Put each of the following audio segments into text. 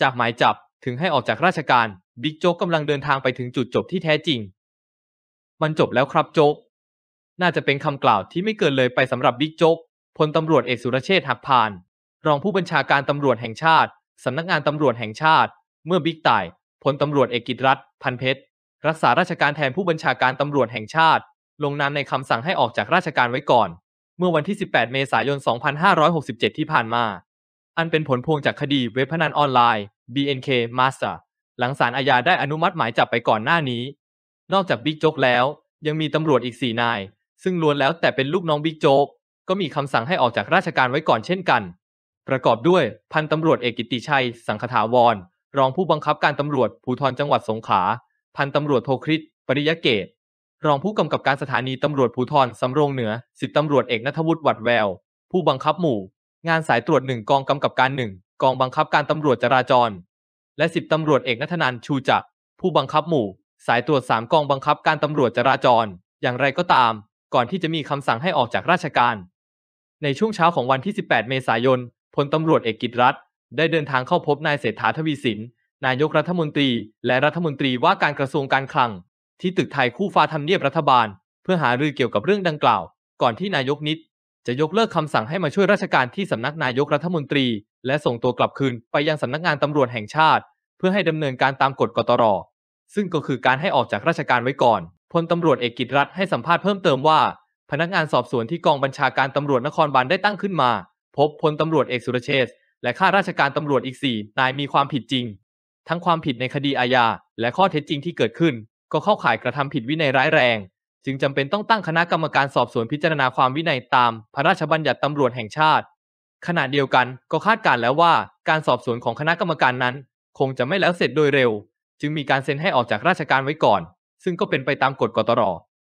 จากหมายจับถึงให้ออกจากราชการบิ๊กโจ๊กกำลังเดินทางไปถึงจุดจบที่แท้จริง มันจบแล้วครับโจ๊ก น่าจะเป็นคำกล่าวที่ไม่เกินเลยไปสำหรับบิ๊กโจ๊กพลตำรวจเอกสุรเชษฐ์หักพาน รองผู้บัญชาการตำรวจแห่งชาติสำนักงานตำรวจแห่งชาติ เมื่อบิ๊กต่าย พลตำรวจเอกกิตรัตพันเพชร รักษาราชการแทนผู้บัญชาการตำรวจแห่งชาติ ลงนามในคำสั่งให้ออกจากราชการไว้ก่อน เมื่อวันที่ 18 เมษายน 2567 ที่ผ่านมาันเป็นผลพวงจากคดีเว็บพนันออนไลน์ BNK Master หลังศาลอาญาได้อนุมัติหมายจับไปก่อนหน้านี้ นอกจากบิ๊กโจ๊กแล้ว ยังมีตำรวจอีกสี่นาย ซึ่งล้วนแล้วแต่เป็นลูกน้องบิ๊กโจ๊ก ก็มีคำสั่งให้ออกจากราชการไว้ก่อนเช่นกัน ประกอบด้วยพันตำรวจเอกกิติชัย สังคถาวร รองผู้บังคับการตำรวจภูธรจังหวัดสงขลา พันตำรวจโทคริตปริยเกต รองผู้กำกับการสถานีตำรวจภูธรสำโรงเหนือ สิบตำรวจเอกนัทวุฒิวัดแวว ผู้บังคับหมู่งานสายตรวจหนึ่งกองกำกับการหนึ่งกองบังคับการตำรวจจราจร และสิบตำรวจเอกนัทนันชูจักผู้บังคับหมู่ สายตรวจสามกองบังคับการตำรวจจราจร อย่างไรก็ตาม ก่อนที่จะมีคำสั่งให้ออกจากราชการ ในช่วงเช้าของวันที่ 18 เมษายนพลตำรวจเอกกิตรัตได้เดินทางเข้าพบนายเศรษฐาทวีสินนายกรัฐมนตรีและรัฐมนตรีว่าการกระทรวงการคลัง ที่ตึกไทยคู่ฟ้าทำเนียบรัฐบาล เพื่อหารือเกี่ยวกับเรื่องดังกล่าว ก่อนที่นายกนิตจะยกเลิกคำสั่งให้มาช่วยราชการที่สำนักนายกรัฐมนตรี และส่งตัวกลับคืนไปยังสำนักงานตำรวจแห่งชาติ เพื่อให้ดำเนินการตามกฎกตร ซึ่งก็คือการให้ออกจากราชการไว้ก่อนพลตำรวจเอกกิจรัฐให้สัมภาษณ์เพิ่มเติมว่า พนักงานสอบสวนที่กองบัญชาการตำรวจนครบาลได้ตั้งขึ้นมา พบพลตำรวจเอกสุรเชษและข้าราชการตำรวจอีกสี่นายมีความผิดจริง ทั้งความผิดในคดีอาญาและข้อเท็จจริงที่เกิดขึ้น ก็เข้าข่ายกระทำผิดวินัยร้ายแรงจึงจำเป็นต้องตั้งคณะกรรมการสอบสวนพิจารณาความวินัยตามพระราชบัญญัติตารวจแห่งชาติ ขณะเดียวกันก็คาดการแล้วว่า การสอบสวนของคณะกรรมการนั้น คงจะไม่แล้วเสร็จโดยเร็ว จึงมีการเซ็นให้ออกจากราชการไว้ก่อน ซึ่งก็เป็นไปตามกฎกตร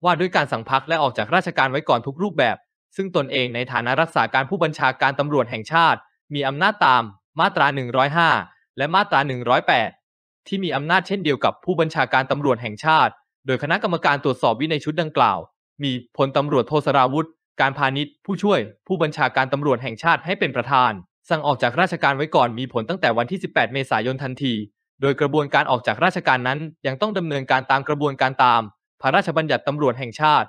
ว่าด้วยการสั่งพักและออกจากราชการไว้ก่อนทุกรูปแบบ ซึ่งตนเองในฐานะรักษาการผู้บัญชาการตำรวจแห่งชาติ มีอำนาจตามมาตรา 105 และมาตรา 108 ที่มีอำนาจเช่นเดียวกับผู้บัญชาการตำรวจแห่งชาติโดยคณะกรรมการตรวจสอบวินัยชุดดังกล่าว มีพลตำรวจโทสราวุธ การพาณิชย์ผู้ช่วย ผู้บัญชาการตำรวจแห่งชาติให้เป็นประธาน สั่งออกจากราชการไว้ก่อนมีผลตั้งแต่วันที่ 18 เมษายนทันที โดยกระบวนการออกจากราชการนั้นยังต้องดำเนินการตามกระบวนการตาม พระราชบัญญัติตำรวจแห่งชาติ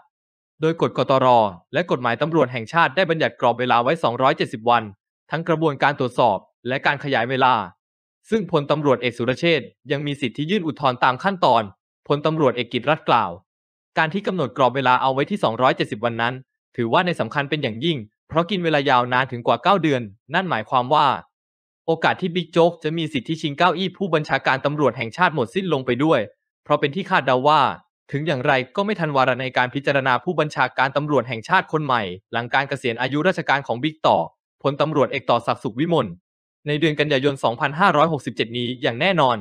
โดยกฎกตรและกฎหมายตำรวจแห่งชาติได้บัญญัติกรอบเวลาไว้ 270 วัน ทั้งกระบวนการตรวจสอบและการขยายเวลา ซึ่งพลตำรวจเอกสุรเชษยังมีสิทธิยื่นอุทธรณ์ตามขั้นตอนพลตำรวจเอกกิจรัฐกล่าว การที่กำหนดกรอบเวลาเอาไว้ที่ 270 วันนั้น ถือว่าในสำคัญเป็นอย่างยิ่ง เพราะกินเวลายาวนานถึงกว่า 9 เดือน นั่นหมายความว่า โอกาสที่บิ๊กโจ๊ก จะมีสิทธิชิงเก้าอี้ผู้บัญชาการตำรวจแห่งชาติหมดสิ้นลงไปด้วย เพราะเป็นที่คาดเดาว่า ถึงอย่างไรก็ไม่ทันวาระในการพิจารณาผู้บัญชาการตำรวจแห่งชาติคนใหม่ หลังการเกษียณอายุราชการของบิ๊กต่อพลตำรวจเอกต่อศักดิ์สุขวิมลในเดือนกันยายน2567 นี้อย่างแน่นอน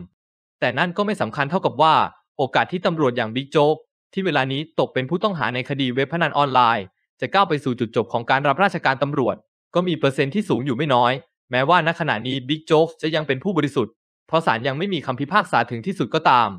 แต่นั่นก็ไม่สำคัญเท่ากับว่าโอกาสที่ตำรวจอย่างบิ๊กโจ๊กที่เวลานี้ตกเป็นผู้ต้องหาในคดีเว็บพนันออนไลน์ จะก้าวไปสู่จุดจบของการรับราชการตำรวจ ก็มีเปอร์เซ็นต์ที่สูงอยู่ไม่น้อย แม้ว่าณขณะนี้บิ๊กโจ๊กจะยังเป็นผู้บริสุทธิ์เพราะศาลยังไม่มีคำพิพากษาถึงที่สุดก็ตาม